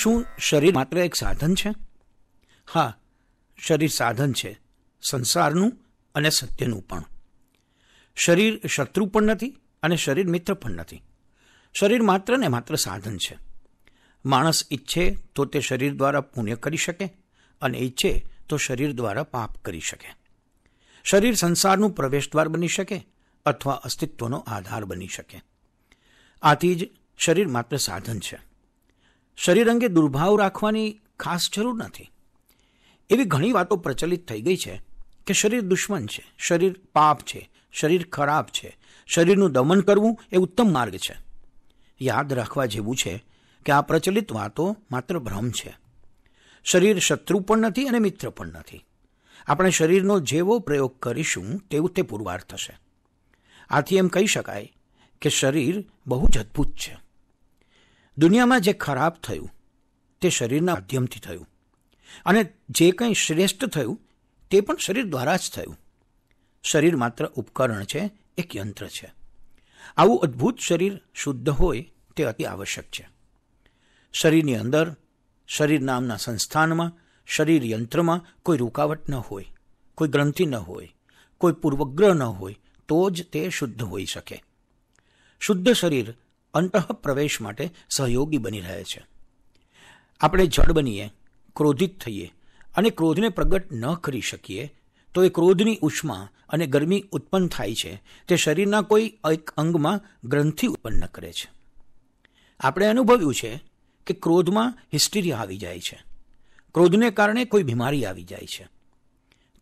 શું શરીર માત્ર એક સાધન છે હા શરીર સાધન છે સંસારનું અને સત્યનું પણ શરીર શત્રુ પણ નથી અને શરીર મિત્ર પણ નથી શરીર માત્ર ને માત્ર સાધન છે માણસ ઈચ્છે તો તે શરીર દ્વારા પુણ્ય કરી શકે અને ઈચ્છે તો શરીર દ્વારા પાપ કરી શકે શરીર સંસારનું પ્રવેશદ્વાર બની શકે અથવા અસ્તિત્વનો આધાર બની શકે આથી જ શરીર માત્ર સાધન છે શરીર અંગે દુર્ભાવ રાખવાની ખાસ જરૂર નથી એવી ઘણી વાતો પ્રચલિત થઈ ગઈ છે કે શરીર દુશ્મન છે શરીર પાપ છે શરીર ખરાબ છે શરીરનું દમન કરવું એ ઉત્તમ માર્ગ છે યાદ રાખવા જેવું છે કે આ પ્રચલિત વાતો માત્ર ભ્રમ છે શરીર શત્રુ પણ નથી અને મિત્ર પણ નથી આપણે શરીરનો જેવો પ્રયોગ કરીશું તેવું તે પુરવાર થશે આથી એમ કહી શકાય કે શરીર બહુ જ અદ્ભુત છે દુનિયામાં જે ખરાબ થયું તે શરીરના માધ્યમથી થયું અને જે કંઈ શ્રેષ્ઠ થયું તે પણ શરીર દ્વારા જ થયું શરીર માત્ર ઉપકરણ છે એક યંત્ર છે આવું અદ્ભુત શરીર શુદ્ધ હોય તે અતિ આવશ્યક છે શરીરની અંદર શરીર નામના સંસ્થાનમાં શરીર યંત્રમાં કોઈ રૂકાવટ ન હોય કોઈ ગ્રંથિ ન હોય કોઈ પૂર્વગ્રહ ન હોય તો જ તે શુદ્ધ હોઈ શકે શુદ્ધ શરીર અંતઃ પ્રવેશ માટે સહયોગી બની રહે છે આપણે જડ બનીએ ક્રોધિત થઈએ અને ક્રોધને પ્રગટ ન કરી શકીએ તો એ ક્રોધની ઉષ્મા અને ગરમી ઉત્પન્ન થાય છે તે શરીરના કોઈ એક અંગમાં ગ્રંથિ ઉત્પન્ન કરે છે આપણે અનુભવ્યું છે કે ક્રોધમાં હિસ્ટીરિયા આવી જાય છે ક્રોધને કારણે કોઈ બીમારી આવી જાય છે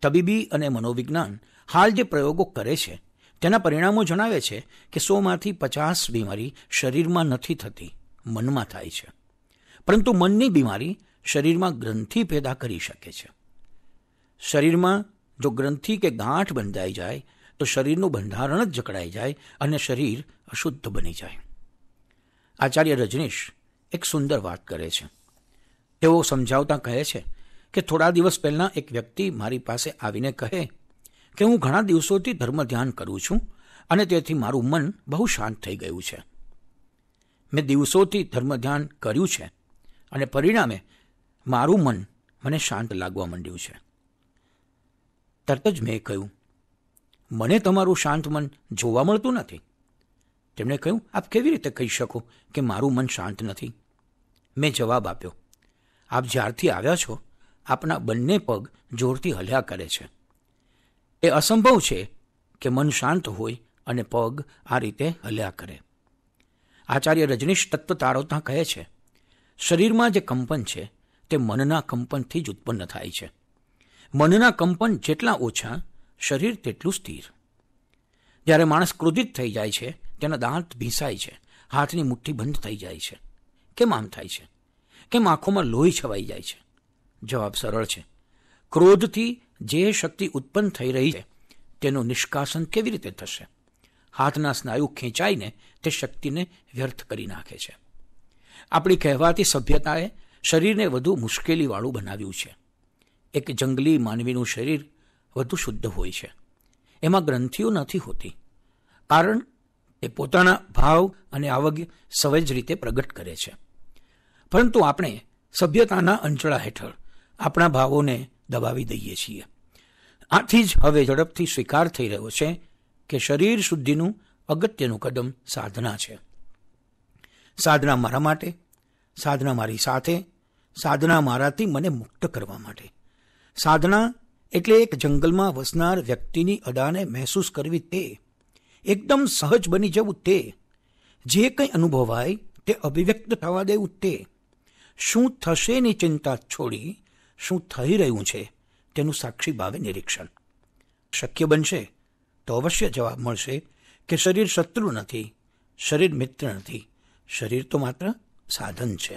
તબીબી અને મનોવિજ્ઞાન હાલ જે પ્રયોગો કરે છે તેના પરિણામો જણાવે છે કે સોમાંથી પચાસ બીમારી શરીરમાં નથી થતી મનમાં થાય છે પરંતુ મનની બીમારી શરીરમાં ગ્રંથિ પેદા કરી શકે છે શરીરમાં જો ગ્રંથિ કે ગાંઠ બંધાઈ જાય તો શરીરનું બંધારણ જ જકડાઈ જાય અને શરીર અશુદ્ધ બની જાય આચાર્ય રજનીશ એક સુંદર વાત કરે છે તેઓ સમજાવતા કહે છે કે થોડા દિવસ પહેલાં એક વ્યક્તિ મારી પાસે આવીને કહે કે હું ઘણા દિવસોથી ધર્મ ધ્યાન કરું છું અને તેથી મારું મન બહુ શાંત થઈ ગયું છે મેં દિવસોથી ધર્મ ધ્યાન કર્યું છે અને પરિણામે મારું મન મને શાંત લાગવા માંડ્યું છે તરત જ મેં કહ્યું મને તમારું શાંત મન જોવા મળતું નથી તેમણે કહ્યું આપ કેવી રીતે કહી શકો કે મારું મન શાંત નથી મેં જવાબ આપ્યો આપ જ્યારથી આવ્યા છો આપના બંને પગ જોરથી હલ્યા કરે છે એ અસંભવ છે કે મન શાંત હોય અને પગ આ રીતે હલ્યા કરે આચાર્ય રજનીશ તત્વ તારોતા કહે છે શરીરમાં જે કંપન છે તે મનના કંપનથી જ ઉત્પન્ન થાય છે મનના કંપન જેટલા ઓછા શરીર તેટલું સ્થિર જ્યારે માણસ ક્રોધિત થઈ જાય છે તેના દાંત ભીંસાય છે હાથની મુઠ્ઠી બંધ થઈ જાય છે કેમ આમ થાય છે કેમ આંખોમાં લોહી છવાઈ જાય છે જવાબ સરળ છે ક્રોધથી જે શક્તિ ઉત્પન્ન થઈ રહી છે તેનું નિષ્કાસન કેવી રીતે થશે હાથના સ્નાયુ ખેંચાઈને તે શક્તિને વ્યર્થ કરી નાખે છે આપણી કહેવાતી સભ્યતાએ શરીરને વધુ મુશ્કેલીવાળું બનાવ્યું છે એક જંગલી માનવીનું શરીર વધુ શુદ્ધ હોય છે એમાં ગ્રંથિઓ નથી હોતી કારણ એ પોતાના ભાવ અને આવગ્ય સહજ રીતે પ્રગટ કરે છે પરંતુ આપણે સભ્યતાના અંચળા હેઠળ આપણા ભાવોને દબાવી દઈએ છીએ આથી જ હવે ઝડપથી સ્વીકાર થઈ રહ્યો છે કે શરીર શુદ્ધિનું અગત્યનું કદમ સાધના છે સાધના મારા માટે સાધના મારી સાથે સાધના મારાથી મને મુક્ત કરવા માટે સાધના એટલે એક જંગલમાં વસનાર વ્યક્તિની અદાને મહેસૂસ કરવી તે એકદમ સહજ બની જવું તે જે કંઈ અનુભવાય તે અભિવ્યક્ત થવા દેવું તે શું થશેની ચિંતા છોડી શું થઈ રહ્યું છે તેનું સાક્ષી ભાવે નિરીક્ષણ શક્ય બનશે તો અવશ્ય જવાબ મળશે કે શરીર શત્રુ નથી શરીર મિત્ર નથી શરીર તો માત્ર સાધન છે